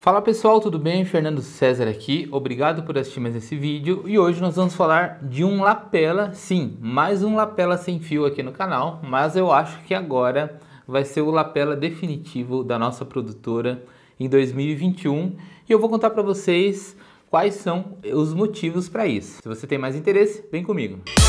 Fala pessoal, tudo bem? Fernando César aqui, obrigado por assistir mais esse vídeo e hoje nós vamos falar de um lapela, sim, mais um lapela sem fio aqui no canal, mas eu acho que agora vai ser o lapela definitivo da nossa produtora em 2021 e eu vou contar para vocês quais são os motivos para isso. Se você tem mais interesse, vem comigo. Música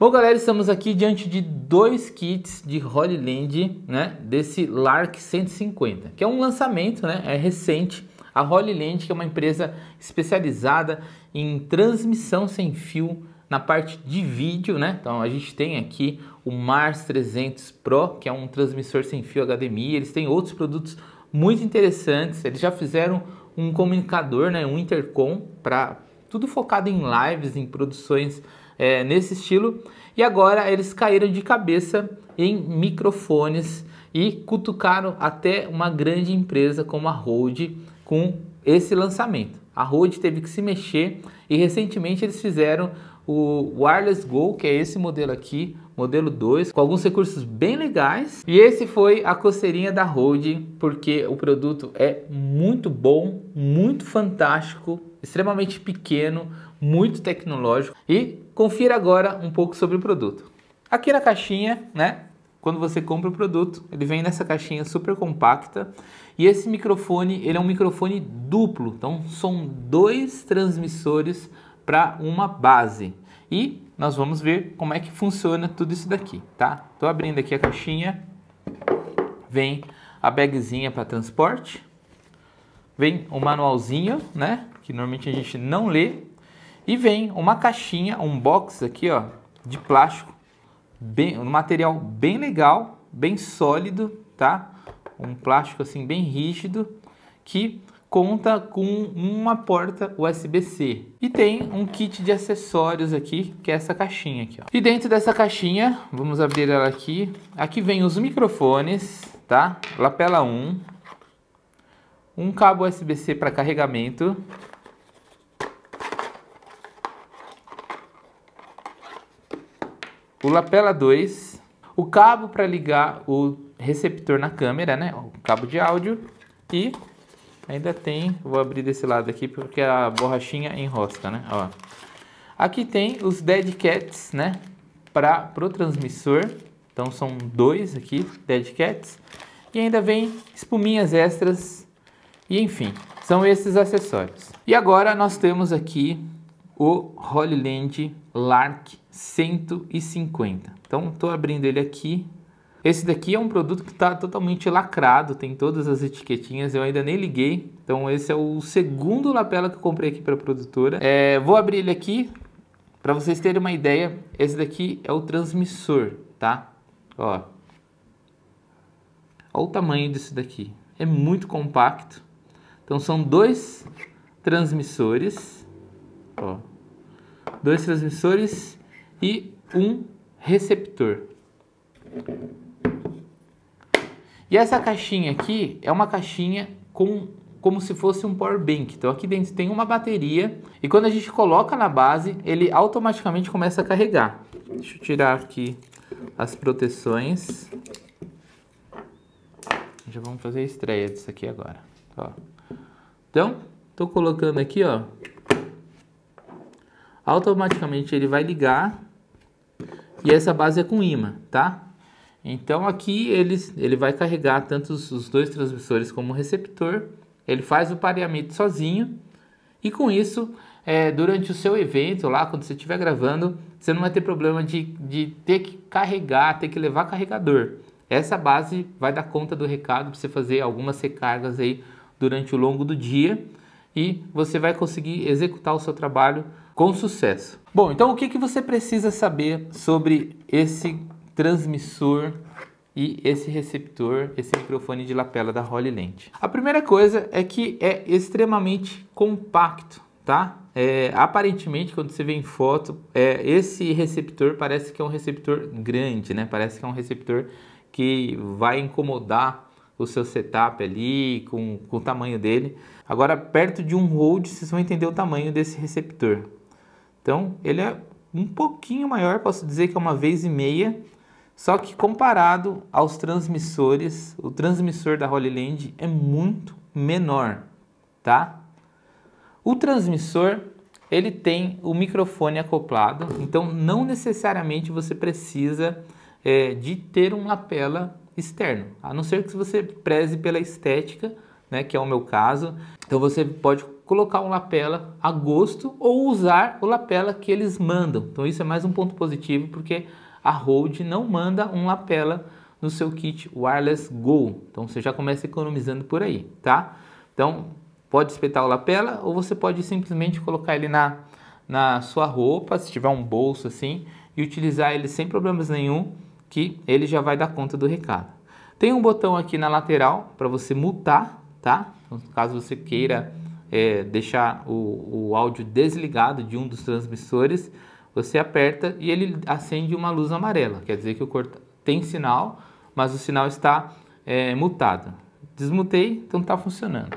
Bom, galera, estamos aqui diante de dois kits de Holy Land, né? Desse Lark 150, que é um lançamento, né? É recente. A Holy Land, que é uma empresa especializada em transmissão sem fio na parte de vídeo, né? Então a gente tem aqui o Mars 300 Pro, que é um transmissor sem fio HDMI. Eles têm outros produtos muito interessantes. Eles já fizeram um comunicador, né? Um intercom para tudo focado em lives, em produções é, nesse estilo. E agora eles caíram de cabeça em microfones e cutucaram até uma grande empresa como a Rode com esse lançamento. A Rode teve que se mexer e recentemente eles fizeram o Wireless Go, que é esse modelo aqui, modelo 2, com alguns recursos bem legais. E esse foi a coceirinha da Rode, porque o produto é muito bom, muito fantástico, extremamente pequeno, muito tecnológico. E confira agora um pouco sobre o produto. Aqui na caixinha, né? Quando você compra o produto, ele vem nessa caixinha super compacta e esse microfone, ele é um microfone duplo, então são dois transmissores para uma base. E nós vamos ver como é que funciona tudo isso daqui, tá? Tô abrindo aqui a caixinha, vem a bagzinha para transporte, vem o manualzinho, né? Que normalmente a gente não lê, e vem uma caixinha, um box aqui, ó, de plástico, bem, um material bem legal, bem sólido, tá? Um plástico assim bem rígido que conta com uma porta USB-C e tem um kit de acessórios aqui, que é essa caixinha aqui, ó. E dentro dessa caixinha, vamos abrir ela aqui. Aqui vem os microfones, tá? Lapela 1, um cabo USB-C para carregamento, o lapela 2, o cabo para ligar o receptor na câmera, né? O cabo de áudio e ainda tem, vou abrir desse lado aqui porque a borrachinha enrosca, né? Ó. Aqui tem os dead cats, né? Para pro transmissor. Então são dois aqui, dead cats. E ainda vem espuminhas extras e enfim, são esses acessórios. E agora nós temos aqui o Holy Land Lark 150. Então, estou abrindo ele aqui. Esse daqui é um produto que está totalmente lacrado, tem todas as etiquetinhas, eu ainda nem liguei. Então, esse é o segundo lapela que eu comprei aqui para a produtora. É, vou abrir ele aqui, para vocês terem uma ideia, esse daqui é o transmissor, tá? Ó, olha o tamanho disso daqui, é muito compacto. Então, são dois transmissores, ó, dois transmissores e um receptor. E essa caixinha aqui é uma caixinha com como se fosse um power bank. Então aqui dentro tem uma bateria e quando a gente coloca na base, ele automaticamente começa a carregar. Deixa eu tirar aqui as proteções. Já vamos fazer a estreia disso aqui agora. Ó. Então, estou colocando aqui, ó. Automaticamente ele vai ligar e essa base é com imã, tá? Então aqui ele, ele vai carregar tanto os, os dois transmissores como o receptor, ele faz o pareamento sozinho e com isso, é, durante o seu evento lá, quando você estiver gravando, você não vai ter problema de, de ter que carregar, ter que levar carregador. Essa base vai dar conta do recado para você fazer algumas recargas aí durante o longo do dia e você vai conseguir executar o seu trabalho com sucesso. Bom, então o que, que você precisa saber sobre esse transmissor e esse receptor, esse microfone de lapela da Holy Lente? A primeira coisa é que é extremamente compacto, tá? É, aparentemente, quando você vê em foto, é, esse receptor parece que é um receptor grande, né? Parece que é um receptor que vai incomodar o seu setup ali, com, com o tamanho dele. Agora, perto de um hold, vocês vão entender o tamanho desse receptor. Então, ele é um pouquinho maior, posso dizer que é uma vez e meia, só que comparado aos transmissores, o transmissor da Holy Land é muito menor, tá? O transmissor, ele tem o microfone acoplado, então não necessariamente você precisa é, de ter um lapela externo, a não ser que você preze pela estética, né, que é o meu caso. Então você pode colocar um lapela a gosto ou usar o lapela que eles mandam. Então isso é mais um ponto positivo porque a Rode não manda um lapela no seu kit Wireless Go. Então você já começa economizando por aí, tá? Então pode espetar o lapela ou você pode simplesmente colocar ele na, na sua roupa, se tiver um bolso assim, e utilizar ele sem problemas nenhum, que ele já vai dar conta do recado. Tem um botão aqui na lateral para você mutar, tá? Então, caso você queira é, deixar o, o áudio desligado de um dos transmissores, você aperta e ele acende uma luz amarela. Quer dizer que o corta... tem sinal, mas o sinal está é, mutado. Desmutei, então está funcionando.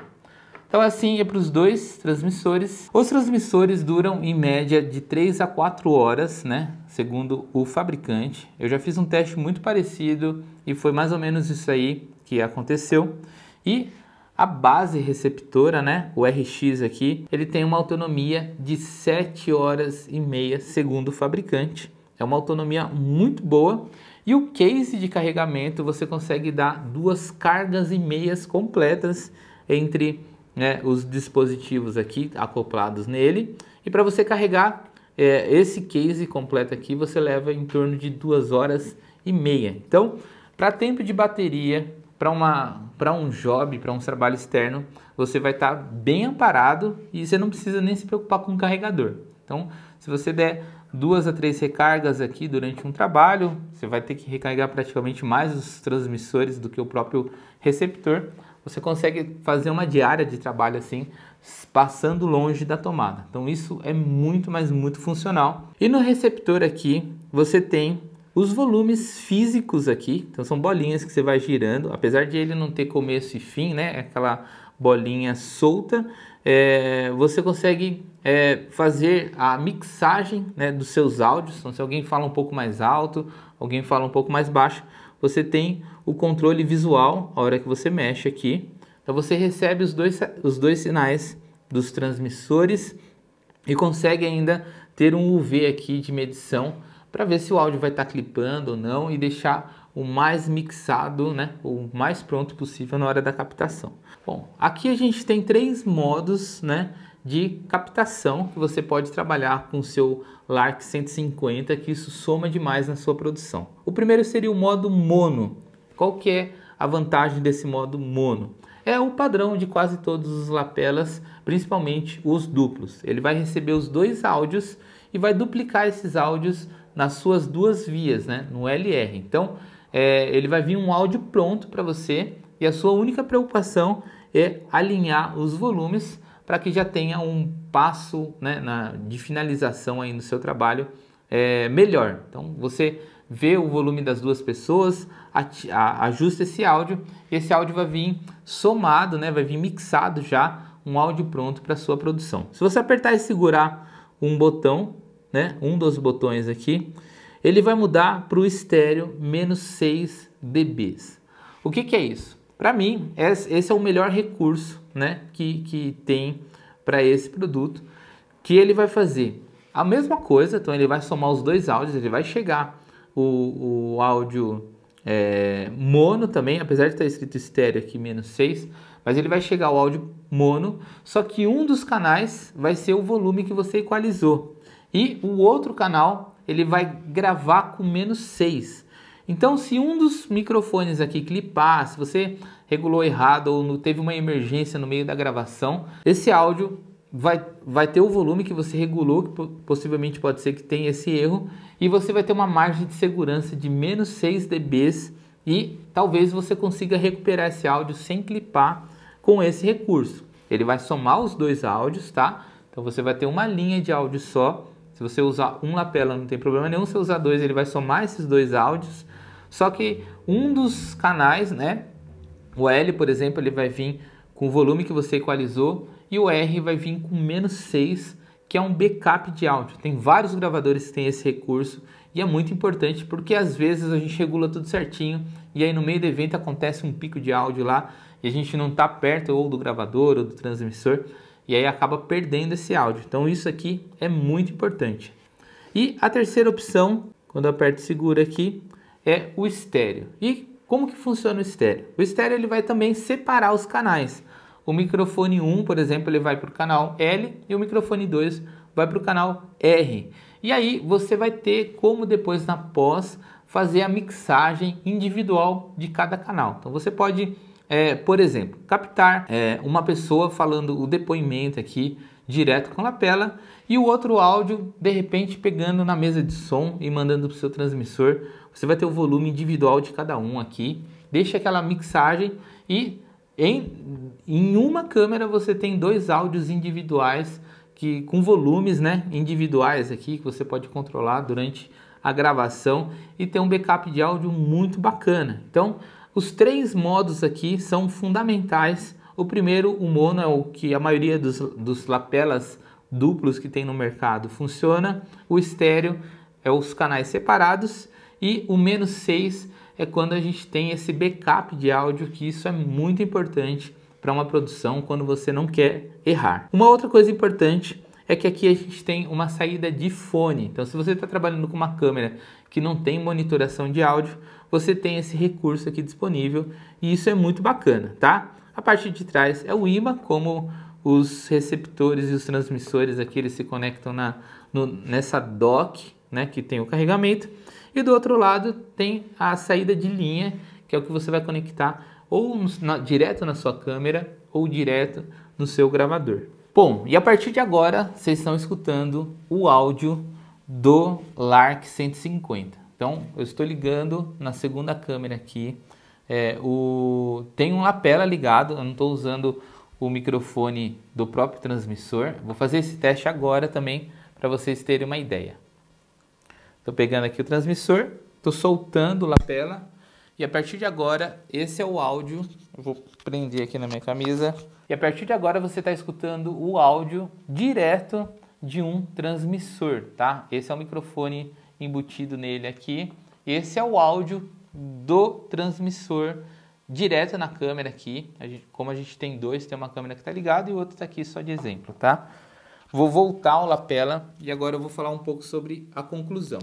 Então assim é para os dois transmissores. Os transmissores duram em média de 3 a 4 horas, né? Segundo o fabricante. Eu já fiz um teste muito parecido e foi mais ou menos isso aí que aconteceu. E a base receptora, né, o RX aqui, ele tem uma autonomia de 7 horas e meia, segundo o fabricante. É uma autonomia muito boa. E o case de carregamento você consegue dar duas cargas e meias completas entre né, os dispositivos aqui acoplados nele. E para você carregar é, esse case completo aqui, você leva em torno de duas horas e meia. Então, para tempo de bateria, para uma para um job, para um trabalho externo, você vai estar tá bem amparado e você não precisa nem se preocupar com o carregador. Então, se você der duas a três recargas aqui durante um trabalho, você vai ter que recarregar praticamente mais os transmissores do que o próprio receptor. Você consegue fazer uma diária de trabalho assim, passando longe da tomada. Então isso é muito, mas muito funcional. E no receptor aqui, você tem os volumes físicos aqui, então são bolinhas que você vai girando, apesar de ele não ter começo e fim, né? É aquela bolinha solta, é, você consegue é, fazer a mixagem né, dos seus áudios. Então, se alguém fala um pouco mais alto, alguém fala um pouco mais baixo, você tem o controle visual a hora que você mexe aqui. Então você recebe os dois, os dois sinais dos transmissores e consegue ainda ter um UV aqui de medição para ver se o áudio vai estar tá clipando ou não e deixar o mais mixado, né, o mais pronto possível na hora da captação. Bom, aqui a gente tem três modos, né, de captação que você pode trabalhar com o seu Lark 150, que isso soma demais na sua produção. O primeiro seria o modo mono. Qual que é a vantagem desse modo mono? É o padrão de quase todos os lapelas, principalmente os duplos. Ele vai receber os dois áudios e vai duplicar esses áudios nas suas duas vias, né? no LR. Então, é, ele vai vir um áudio pronto para você e a sua única preocupação é alinhar os volumes para que já tenha um passo né, na, de finalização aí no seu trabalho é, melhor. Então, você vê o volume das duas pessoas, ajusta esse áudio e esse áudio vai vir somado, né, vai vir mixado já, um áudio pronto para sua produção. Se você apertar e segurar um botão, né? Um dos botões aqui, ele vai mudar para o estéreo menos 6 dB. O que, que é isso? Para mim, esse é o melhor recurso né, que, que tem para esse produto, que ele vai fazer a mesma coisa, então ele vai somar os dois áudios, ele vai chegar o, o áudio é, mono também, apesar de estar tá escrito estéreo aqui, menos 6, mas ele vai chegar o áudio mono, só que um dos canais vai ser o volume que você equalizou. E o outro canal ele vai gravar com menos 6. Então, se um dos microfones aqui clipar, se você regulou errado ou teve uma emergência no meio da gravação, esse áudio vai, vai ter o volume que você regulou, que possivelmente pode ser que tenha esse erro, e você vai ter uma margem de segurança de menos 6 dBs e talvez você consiga recuperar esse áudio sem clipar com esse recurso. Ele vai somar os dois áudios, tá? Então você vai ter uma linha de áudio só se você usar um lapela, não tem problema nenhum. Se usar dois, ele vai somar esses dois áudios. Só que um dos canais, né? O L, por exemplo, ele vai vir com o volume que você equalizou e o R vai vir com menos 6, que é um backup de áudio. Tem vários gravadores que têm esse recurso e é muito importante porque às vezes a gente regula tudo certinho e aí no meio do evento acontece um pico de áudio lá e a gente não está perto ou do gravador ou do transmissor e aí acaba perdendo esse áudio. Então isso aqui é muito importante. E a terceira opção, quando eu segura aqui, é o estéreo. E como que funciona o estéreo? O estéreo ele vai também separar os canais. O microfone 1, por exemplo, ele vai para o canal L e o microfone 2 vai para o canal R. E aí você vai ter como depois na pós fazer a mixagem individual de cada canal. Então você pode é, por exemplo, captar é, uma pessoa falando o depoimento aqui direto com lapela e o outro áudio de repente pegando na mesa de som e mandando para o seu transmissor. Você vai ter o volume individual de cada um aqui. Deixa aquela mixagem e em, em uma câmera você tem dois áudios individuais que com volumes né, individuais aqui que você pode controlar durante a gravação e ter um backup de áudio muito bacana. Então os três modos aqui são fundamentais. O primeiro, o mono, é o que a maioria dos, dos lapelas duplos que tem no mercado funciona. O estéreo é os canais separados. E o menos 6 é quando a gente tem esse backup de áudio, que isso é muito importante para uma produção quando você não quer errar. Uma outra coisa importante é que aqui a gente tem uma saída de fone. Então, se você está trabalhando com uma câmera que não tem monitoração de áudio, você tem esse recurso aqui disponível e isso é muito bacana, tá? A parte de trás é o IMA, como os receptores e os transmissores aqui eles se conectam na, no, nessa dock, né, que tem o carregamento. E do outro lado tem a saída de linha, que é o que você vai conectar ou no, na, direto na sua câmera ou direto no seu gravador. Bom, e a partir de agora vocês estão escutando o áudio do LARC 150. Então, eu estou ligando na segunda câmera aqui. É, o... Tem um lapela ligado, eu não estou usando o microfone do próprio transmissor. Vou fazer esse teste agora também para vocês terem uma ideia. Estou pegando aqui o transmissor, estou soltando o lapela e a partir de agora esse é o áudio. Eu vou prender aqui na minha camisa. E a partir de agora você está escutando o áudio direto de um transmissor, tá? Esse é o microfone embutido nele aqui. Esse é o áudio do transmissor direto na câmera aqui. A gente, como a gente tem dois, tem uma câmera que está ligada e outra está aqui só de exemplo, tá? Vou voltar ao lapela e agora eu vou falar um pouco sobre a conclusão.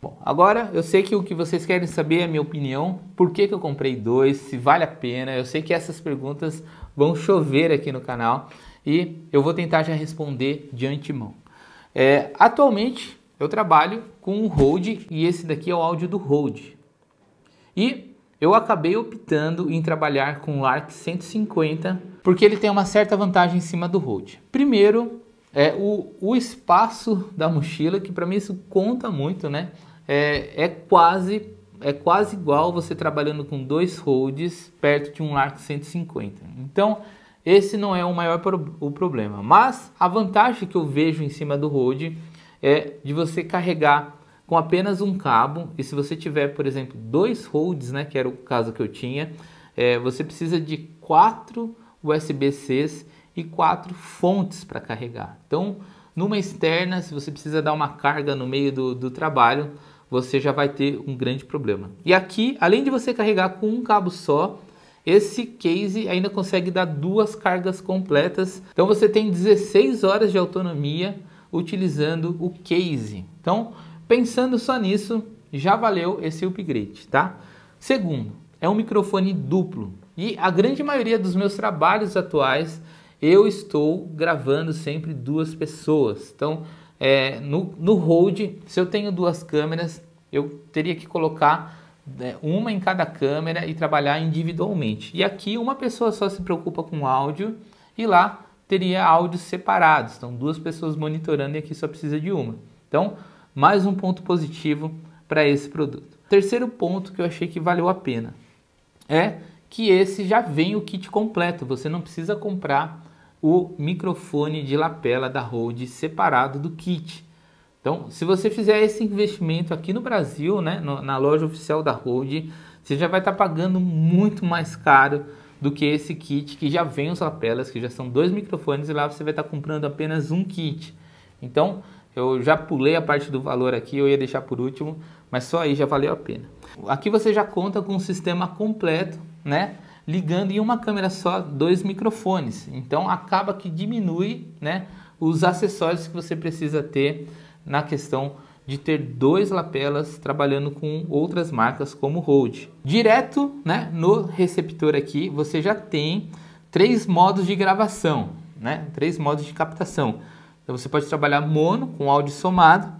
Bom, agora eu sei que o que vocês querem saber é a minha opinião, por que, que eu comprei dois, se vale a pena. Eu sei que essas perguntas vão chover aqui no canal e eu vou tentar já responder de antemão. É, atualmente eu trabalho com o hold e esse daqui é o áudio do hold. E eu acabei optando em trabalhar com o ARC 150 porque ele tem uma certa vantagem em cima do hold. Primeiro é o, o espaço da mochila que para mim isso conta muito, né? É, é quase é quase igual você trabalhando com dois holds perto de um ARC 150. Então esse não é o maior pro, o problema, mas a vantagem que eu vejo em cima do Rode é de você carregar com apenas um cabo e se você tiver, por exemplo, dois Rodes, né, que era o caso que eu tinha, é, você precisa de quatro USB-Cs e quatro fontes para carregar. Então, numa externa, se você precisa dar uma carga no meio do, do trabalho, você já vai ter um grande problema. E aqui, além de você carregar com um cabo só, esse case ainda consegue dar duas cargas completas. Então você tem 16 horas de autonomia utilizando o case. Então, pensando só nisso, já valeu esse upgrade, tá? Segundo, é um microfone duplo. E a grande maioria dos meus trabalhos atuais, eu estou gravando sempre duas pessoas. Então, é, no, no hold, se eu tenho duas câmeras, eu teria que colocar né, uma em cada câmera e trabalhar individualmente. E aqui uma pessoa só se preocupa com áudio e lá teria áudios separados. Então duas pessoas monitorando e aqui só precisa de uma. Então, mais um ponto positivo para esse produto. Terceiro ponto que eu achei que valeu a pena é que esse já vem o kit completo. Você não precisa comprar o microfone de lapela da Rode separado do kit. Então, se você fizer esse investimento aqui no Brasil, né, no, na loja oficial da Road, você já vai estar tá pagando muito mais caro do que esse kit que já vem os lapelas, que já são dois microfones e lá você vai estar tá comprando apenas um kit. Então, eu já pulei a parte do valor aqui, eu ia deixar por último, mas só aí já valeu a pena. Aqui você já conta com um sistema completo, né? Ligando em uma câmera só dois microfones. Então acaba que diminui, né, os acessórios que você precisa ter na questão de ter dois lapelas trabalhando com outras marcas como Rode. Direto né, no receptor aqui você já tem três modos de gravação, né, três modos de captação. Então você pode trabalhar mono com áudio somado,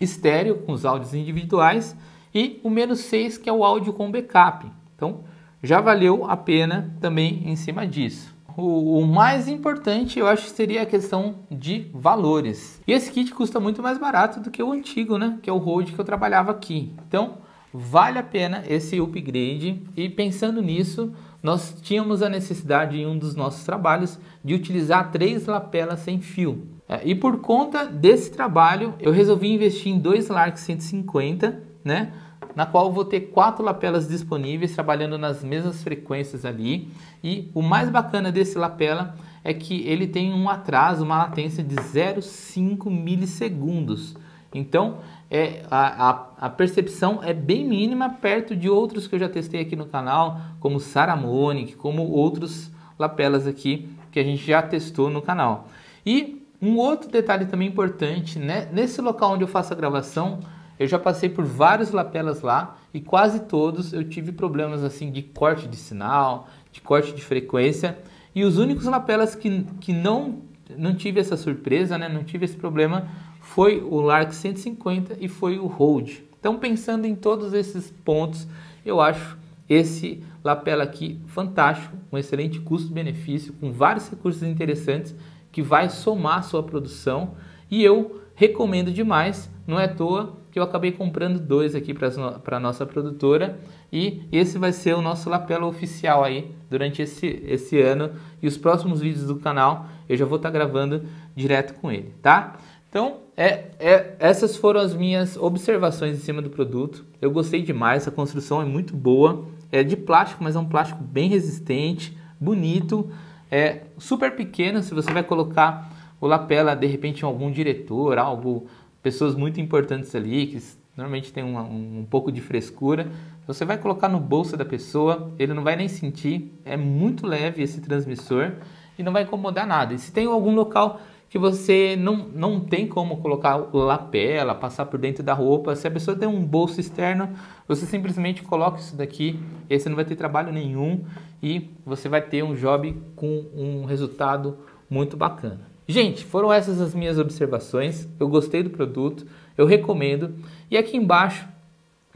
estéreo com os áudios individuais e o menos 6 que é o áudio com backup. Então já valeu a pena também em cima disso o, o, mais importante eu acho seria a questão de valores. E esse kit custa muito mais barato do que o antigo, né? Que é o Road que eu trabalhava aqui. Então vale a pena esse upgrade. E pensando nisso, nós tínhamos a necessidade em um dos nossos trabalhos de utilizar três lapelas sem fio. É, e por conta desse trabalho, eu resolvi investir em dois Lark 150, né? na qual vou ter quatro lapelas disponíveis trabalhando nas mesmas frequências ali. E o mais bacana desse lapela é que ele tem um atraso, uma latência de 0,5 milissegundos. Então, é, a, a, a, percepção é bem mínima perto de outros que eu já testei aqui no canal, como Saramonic, como outros lapelas aqui que a gente já testou no canal. E um outro detalhe também importante, né? nesse local onde eu faço a gravação, eu já passei por vários lapelas lá e quase todos eu tive problemas assim de corte de sinal, de corte de frequência. E os únicos lapelas que, que não, não tive essa surpresa, né? não tive esse problema, foi o Lark 150 e foi o Hold. Então pensando em todos esses pontos, eu acho esse lapela aqui fantástico, um excelente custo-benefício, com vários recursos interessantes que vai somar a sua produção. E eu recomendo demais, não é à toa que eu acabei comprando dois aqui para a nossa produtora e esse vai ser o nosso lapela oficial aí durante esse, esse ano e os próximos vídeos do canal eu já vou estar tá gravando direto com ele, tá? Então, é, é, essas foram as minhas observações em cima do produto. Eu gostei demais, a construção é muito boa. É de plástico, mas é um plástico bem resistente, bonito. É super pequeno, se você vai colocar o Lapela, de repente, é algum diretor, algo, pessoas muito importantes ali, que normalmente tem um, um, um pouco de frescura, você vai colocar no bolso da pessoa, ele não vai nem sentir, é muito leve esse transmissor e não vai incomodar nada. E se tem algum local que você não, não tem como colocar o lapela, passar por dentro da roupa, se a pessoa tem um bolso externo, você simplesmente coloca isso daqui, e aí você não vai ter trabalho nenhum e você vai ter um job com um resultado muito bacana. Gente, foram essas as minhas observações. Eu gostei do produto, eu recomendo. E aqui embaixo,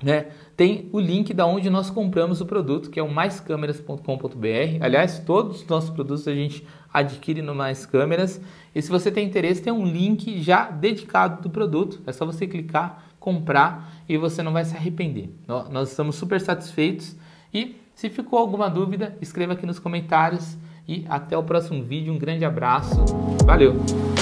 né, tem o link da onde nós compramos o produto, que é o maiscâmeras.com.br. Aliás, todos os nossos produtos a gente adquire no Mais Câmeras. E se você tem interesse, tem um link já dedicado do produto. É só você clicar, comprar e você não vai se arrepender. Nós estamos super satisfeitos e se ficou alguma dúvida, escreva aqui nos comentários e até o próximo vídeo. Um grande abraço. Valeu!